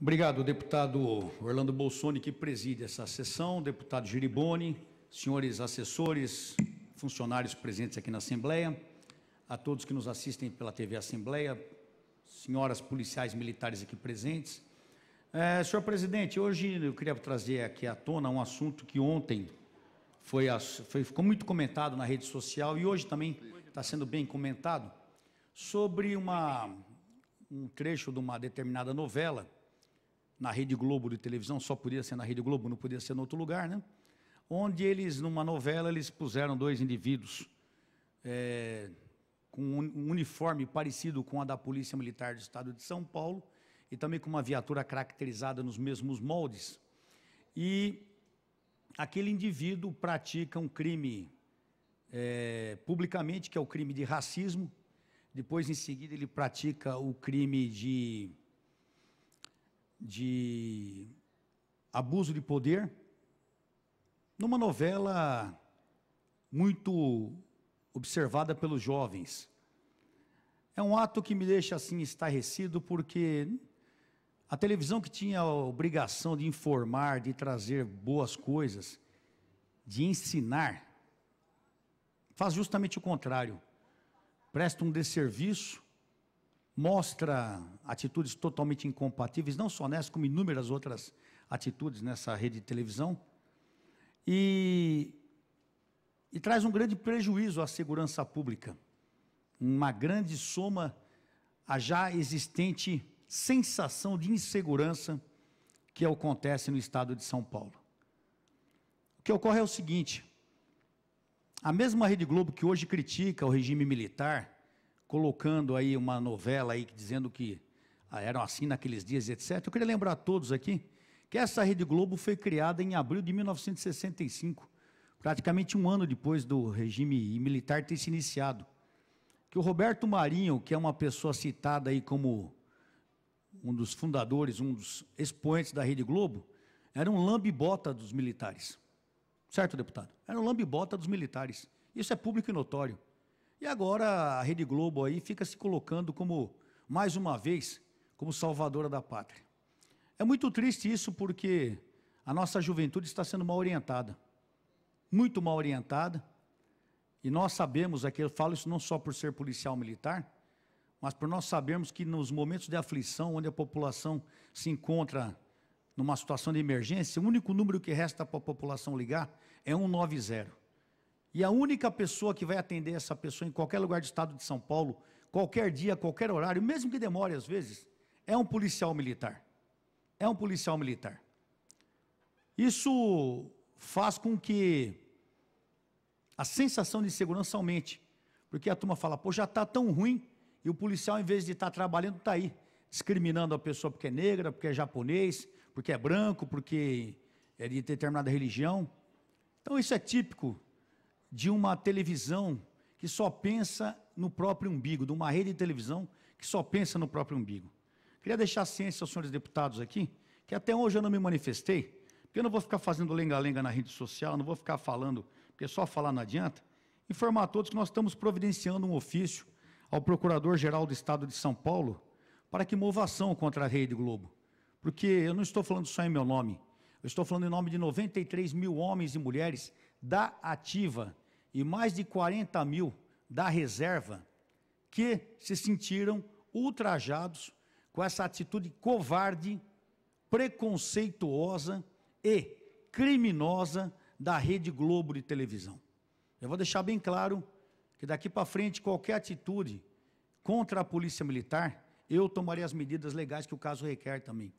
Obrigado, deputado Orlando Bolsoni, que preside essa sessão, deputado Giriboni, senhores assessores, funcionários presentes aqui na Assembleia, a todos que nos assistem pela TV Assembleia, senhoras policiais militares aqui presentes. É, senhor presidente, hoje eu queria trazer aqui à tona um assunto que ontem foi, foi ficou muito comentado na rede social e hoje também está sendo bem comentado, sobre uma, um trecho de uma determinada novela, na Rede Globo de televisão, só podia ser na Rede Globo, não podia ser em outro lugar, né? Onde eles, numa novela, eles puseram dois indivíduos é, com um uniforme parecido com a da Polícia Militar do Estado de São Paulo e também com uma viatura caracterizada nos mesmos moldes. E aquele indivíduo pratica um crime é, publicamente, que é o crime de racismo. Depois, em seguida, ele pratica o crime de de abuso de poder numa novela muito observada pelos jovens. É um ato que me deixa assim estarrecido porque a televisão que tinha a obrigação de informar, de trazer boas coisas, de ensinar, faz justamente o contrário. Presta um desserviço mostra atitudes totalmente incompatíveis, não só nessa, como inúmeras outras atitudes nessa rede de televisão, e, e traz um grande prejuízo à segurança pública, uma grande soma à já existente sensação de insegurança que acontece no estado de São Paulo. O que ocorre é o seguinte: a mesma Rede Globo que hoje critica o regime militar colocando aí uma novela aí dizendo que ah, eram assim naqueles dias, etc. Eu queria lembrar a todos aqui que essa Rede Globo foi criada em abril de 1965, praticamente um ano depois do regime militar ter se iniciado. Que o Roberto Marinho, que é uma pessoa citada aí como um dos fundadores, um dos expoentes da Rede Globo, era um lambibota dos militares. Certo, deputado? Era um lambibota dos militares. Isso é público e notório. E agora a Rede Globo aí fica se colocando como, mais uma vez, como salvadora da pátria. É muito triste isso porque a nossa juventude está sendo mal orientada. Muito mal orientada. E nós sabemos aqui, eu falo isso não só por ser policial militar, mas por nós sabermos que nos momentos de aflição, onde a população se encontra numa situação de emergência, o único número que resta para a população ligar é 190. E a única pessoa que vai atender essa pessoa em qualquer lugar do estado de São Paulo, qualquer dia, qualquer horário, mesmo que demore às vezes, é um policial militar. É um policial militar. Isso faz com que a sensação de insegurança aumente, porque a turma fala, pô, já está tão ruim, e o policial, em vez de estar tá trabalhando, está aí, discriminando a pessoa porque é negra, porque é japonês, porque é branco, porque é de determinada religião. Então isso é típico de uma televisão que só pensa no próprio umbigo, de uma rede de televisão que só pensa no próprio umbigo. Queria deixar a ciência aos senhores deputados aqui, que até hoje eu não me manifestei, porque eu não vou ficar fazendo lenga-lenga na rede social, não vou ficar falando, porque só falar não adianta. Informar a todos que nós estamos providenciando um ofício ao Procurador-Geral do Estado de São Paulo para que mova ação contra a Rede Globo. Porque eu não estou falando só em meu nome, eu estou falando em nome de 93 mil homens e mulheres da Ativa, e mais de 40 mil da reserva que se sentiram ultrajados com essa atitude covarde, preconceituosa e criminosa da Rede Globo de televisão. Eu vou deixar bem claro que daqui para frente qualquer atitude contra a polícia militar, eu tomarei as medidas legais que o caso requer também.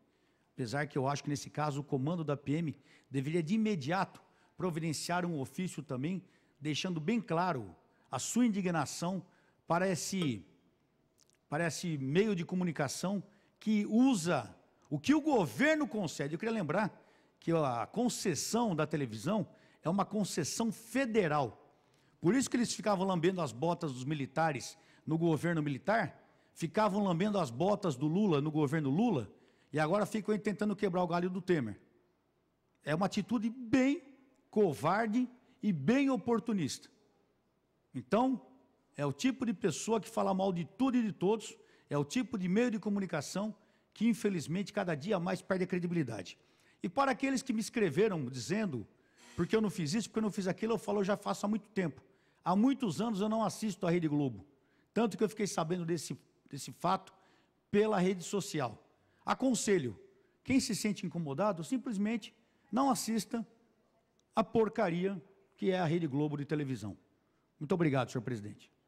Apesar que eu acho que nesse caso o comando da PM deveria de imediato providenciar um ofício também deixando bem claro a sua indignação para esse, para esse meio de comunicação que usa o que o governo concede. Eu queria lembrar que a concessão da televisão é uma concessão federal. Por isso que eles ficavam lambendo as botas dos militares no governo militar, ficavam lambendo as botas do Lula no governo Lula, e agora ficam tentando quebrar o galho do Temer. É uma atitude bem covarde e bem oportunista. Então, é o tipo de pessoa que fala mal de tudo e de todos, é o tipo de meio de comunicação que, infelizmente, cada dia mais perde a credibilidade. E para aqueles que me escreveram dizendo, porque eu não fiz isso, porque eu não fiz aquilo, eu falo, eu já faço há muito tempo. Há muitos anos eu não assisto à Rede Globo. Tanto que eu fiquei sabendo desse, desse fato pela rede social. Aconselho, quem se sente incomodado, simplesmente não assista a porcaria que é a Rede Globo de televisão. Muito obrigado, senhor presidente.